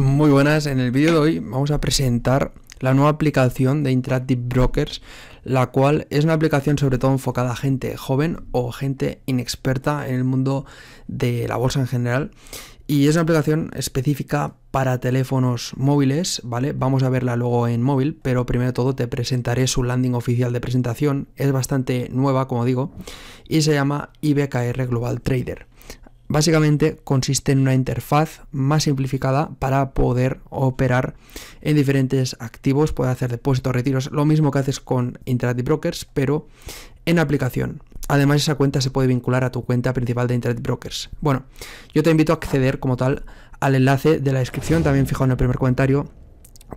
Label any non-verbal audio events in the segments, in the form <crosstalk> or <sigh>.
Muy buenas, en el vídeo de hoy vamos a presentar la nueva aplicación de Interactive Brokers, la cual es una aplicación sobre todo enfocada a gente joven o gente inexperta en el mundo de la bolsa en general. Y es una aplicación específica para teléfonos móviles, ¿vale? Vamos a verla luego en móvil, pero primero de todo te presentaré su landing oficial de presentación. Es bastante nueva, como digo, y se llama IBKR Global Trader básicamente consiste en una interfaz más simplificada para poder operar en diferentes activos, puede hacer depósitos, retiros, lo mismo que haces con Interactive Brokers, pero en aplicación. Además, esa cuenta se puede vincular a tu cuenta principal de Internet Brokers. Bueno, yo te invito a acceder como tal al enlace de la descripción, también fijado en el primer comentario,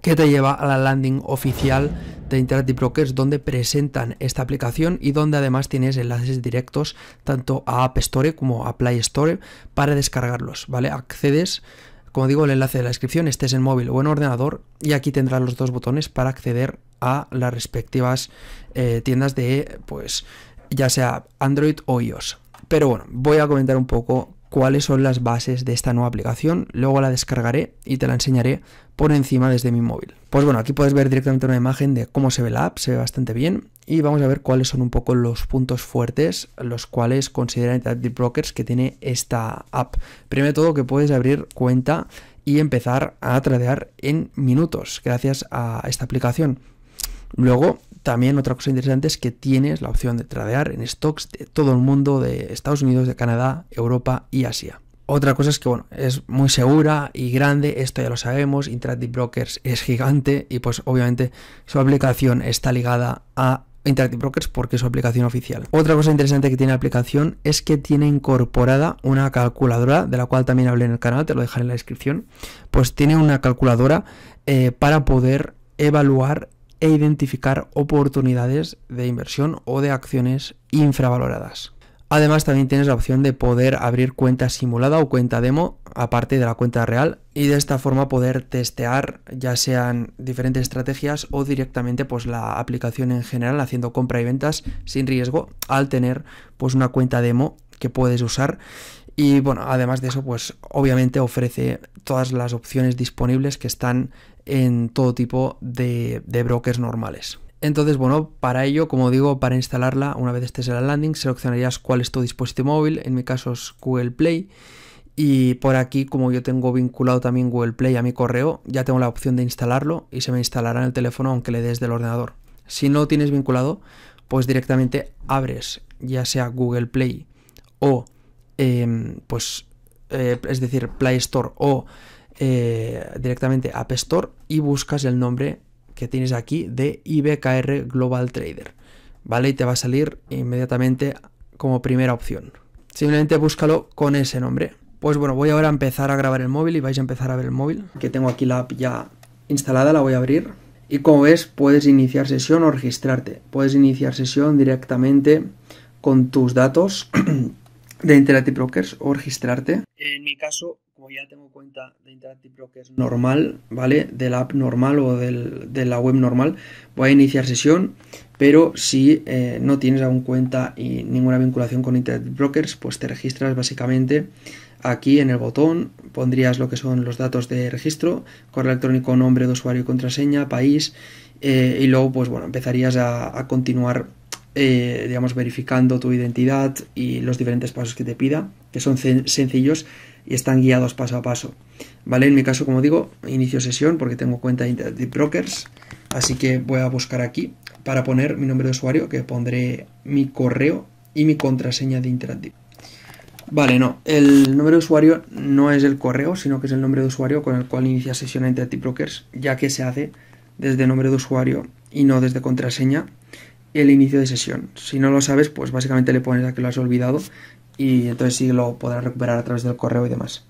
que te lleva a la landing oficial de Interactive Brokers donde presentan esta aplicación y donde además tienes enlaces directos tanto a App Store como a Play Store para descargarlos, ¿vale? Accedes, como digo, el enlace de la descripción, estés en móvil o en ordenador y aquí tendrás los dos botones para acceder a las respectivas eh, tiendas de, pues, ya sea Android o iOS. Pero bueno, voy a comentar un poco cuáles son las bases de esta nueva aplicación. Luego la descargaré y te la enseñaré por encima desde mi móvil. Pues bueno, aquí puedes ver directamente una imagen de cómo se ve la app, se ve bastante bien y vamos a ver cuáles son un poco los puntos fuertes los cuales consideran Brokers que tiene esta app. Primero de todo que puedes abrir cuenta y empezar a tradear en minutos gracias a esta aplicación. Luego también otra cosa interesante es que tienes la opción de tradear en stocks de todo el mundo, de Estados Unidos, de Canadá, Europa y Asia. Otra cosa es que, bueno, es muy segura y grande, esto ya lo sabemos, Interactive Brokers es gigante y pues obviamente su aplicación está ligada a Interactive Brokers porque es su aplicación oficial. Otra cosa interesante que tiene la aplicación es que tiene incorporada una calculadora, de la cual también hablé en el canal, te lo dejaré en la descripción, pues tiene una calculadora eh, para poder evaluar e identificar oportunidades de inversión o de acciones infravaloradas. Además también tienes la opción de poder abrir cuenta simulada o cuenta demo aparte de la cuenta real y de esta forma poder testear ya sean diferentes estrategias o directamente pues la aplicación en general haciendo compra y ventas sin riesgo al tener pues una cuenta demo que puedes usar y bueno, además de eso, pues obviamente ofrece todas las opciones disponibles que están en todo tipo de, brokers normales. Entonces, bueno, para ello, como digo, para instalarla, una vez estés en la landing, seleccionarías cuál es tu dispositivo móvil, en mi caso es Google Play. Y por aquí, como yo tengo vinculado también Google Play a mi correo, ya tengo la opción de instalarlo y se me instalará en el teléfono aunque le des del ordenador. Si no lo tienes vinculado, pues directamente abres ya sea Google Play o Em, pues, eh, es decir, Play Store o eh, directamente App Store y buscas el nombre que tienes aquí de IBKR Global Trader, ¿vale? Y te va a salir inmediatamente como primera opción. Simplemente búscalo con ese nombre. Pues bueno, voy ahora a empezar a grabar el móvil y vais a empezar a ver el móvil, que tengo aquí la app ya instalada, la voy a abrir. Y como ves, puedes iniciar sesión o registrarte. Puedes iniciar sesión directamente con tus datos <clears throat> de Interactive Brokers o registrarte. En mi caso, como ya tengo cuenta de Interactive Brokers normal, ¿vale? De la app normal o del, de la web normal, voy a iniciar sesión, pero si eh, no tienes aún cuenta y ninguna vinculación con Interactive Brokers, pues te registras básicamente aquí en el botón, pondrías lo que son los datos de registro, correo electrónico, nombre de usuario y contraseña, país, eh, y luego, pues bueno, empezarías a, a continuar eh, digamos, verificando tu identidad y los diferentes pasos que te pida, que son sencillos y están guiados paso a paso. ¿Vale? En mi caso, como digo, inicio sesión porque tengo cuenta de Interactive Brokers, así que voy a buscar aquí para poner mi nombre de usuario, que pondré mi correo y mi contraseña de Interactive. Vale, no, el nombre de usuario no es el correo, sino que es el nombre de usuario con el cual inicia sesión en Interactive Brokers, ya que se hace desde nombre de usuario y no desde contraseña, el inicio de sesión. Si no lo sabes, pues básicamente le pones a que lo has olvidado y entonces sí lo podrás recuperar a través del correo y demás.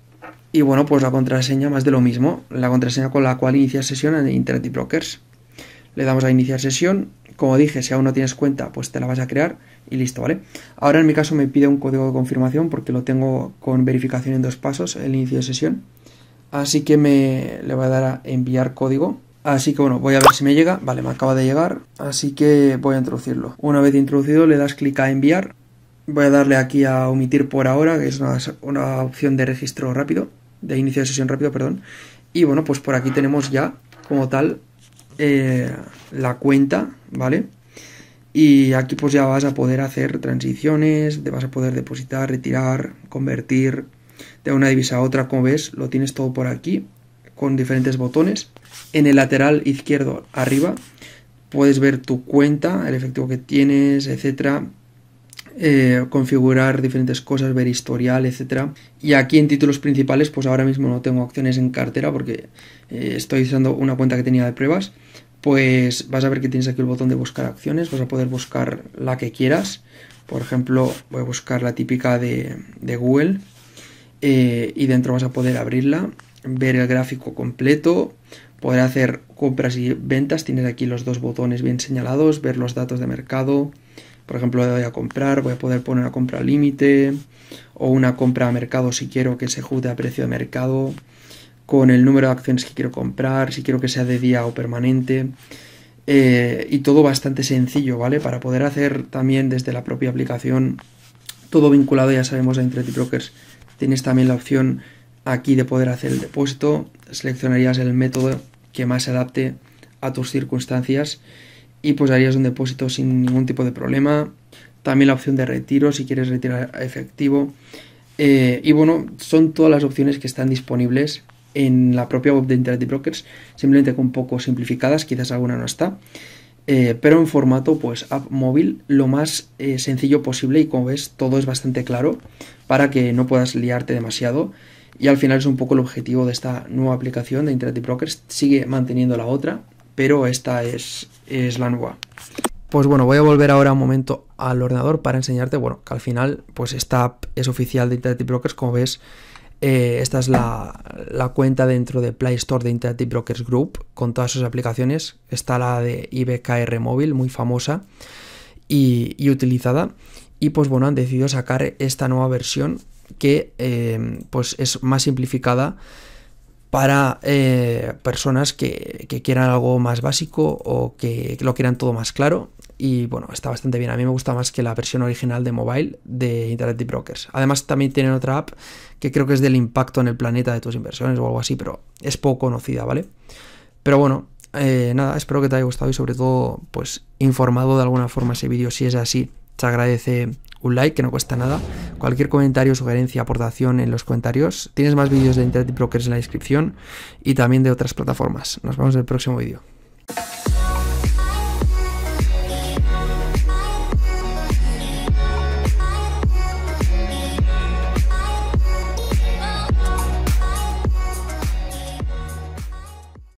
Y bueno, pues la contraseña más de lo mismo, la contraseña con la cual inicias sesión en Internet y Brokers. Le damos a iniciar sesión, como dije, si aún no tienes cuenta, pues te la vas a crear y listo, ¿vale? Ahora en mi caso me pide un código de confirmación porque lo tengo con verificación en dos pasos, el inicio de sesión. Así que me le voy a dar a enviar código Así que bueno, voy a ver si me llega. Vale, me acaba de llegar, así que voy a introducirlo. Una vez introducido le das clic a enviar. Voy a darle aquí a omitir por ahora, que es una, opción de registro rápido, de inicio de sesión rápido, perdón. Y bueno, pues por aquí tenemos ya como tal eh, la cuenta, ¿vale? Y aquí pues ya vas a poder hacer transiciones, te vas a poder depositar, retirar, convertir de una divisa a otra, como ves, lo tienes todo por aquí con diferentes botones. En el lateral izquierdo arriba puedes ver tu cuenta, el efectivo que tienes, etcétera. Eh, configurar diferentes cosas, ver historial, etcétera. Y aquí en títulos principales, pues ahora mismo no tengo acciones en cartera porque eh, estoy usando una cuenta que tenía de pruebas. Pues vas a ver que tienes aquí el botón de buscar acciones, vas a poder buscar la que quieras. Por ejemplo, voy a buscar la típica de, Google eh, y dentro vas a poder abrirla ver el gráfico completo, poder hacer compras y ventas, tienes aquí los dos botones bien señalados, ver los datos de mercado, por ejemplo, voy a comprar, voy a poder poner una compra límite o una compra a mercado si quiero que se juzgue a precio de mercado, con el número de acciones que quiero comprar, si quiero que sea de día o permanente. Eh, y todo bastante sencillo, ¿vale? Para poder hacer también desde la propia aplicación todo vinculado, ya sabemos, a Interactive Brokers. Tienes también la opción Aquí de poder hacer el depósito, seleccionarías el método que más se adapte a tus circunstancias y pues harías un depósito sin ningún tipo de problema. También la opción de retiro si quieres retirar efectivo. Eh, y bueno, son todas las opciones que están disponibles en la propia web de Interactive Brokers, simplemente con un poco simplificadas, quizás alguna no está, eh, pero en formato pues app móvil lo más eh, sencillo posible y como ves todo es bastante claro para que no puedas liarte demasiado y al final es un poco el objetivo de esta nueva aplicación de Interactive Brokers. Sigue manteniendo la otra, pero esta es, es la nueva. Pues bueno, voy a volver ahora un momento al ordenador para enseñarte, bueno, que al final pues esta app es oficial de Interactive Brokers, como ves, eh, esta es la, cuenta dentro de Play Store de Interactive Brokers Group con todas sus aplicaciones. Está la de IBKR Móvil, muy famosa y utilizada. Y pues bueno, han decidido sacar esta nueva versión que eh, pues es más simplificada para eh, personas que, quieran algo más básico o que lo quieran todo más claro. Y bueno, está bastante bien. A mí me gusta más que la versión original de mobile de Internet Brokers. Además, también tienen otra app que creo que es del impacto en el planeta de tus inversiones o algo así, pero es poco conocida, ¿vale? Pero bueno, eh, nada, espero que te haya gustado y sobre todo, pues informado de alguna forma ese vídeo. Si es así, te agradece un like que no cuesta nada. Cualquier comentario, sugerencia, aportación en los comentarios. Tienes más vídeos de Internet Brokers en la descripción y también de otras plataformas. Nos vemos en el próximo vídeo.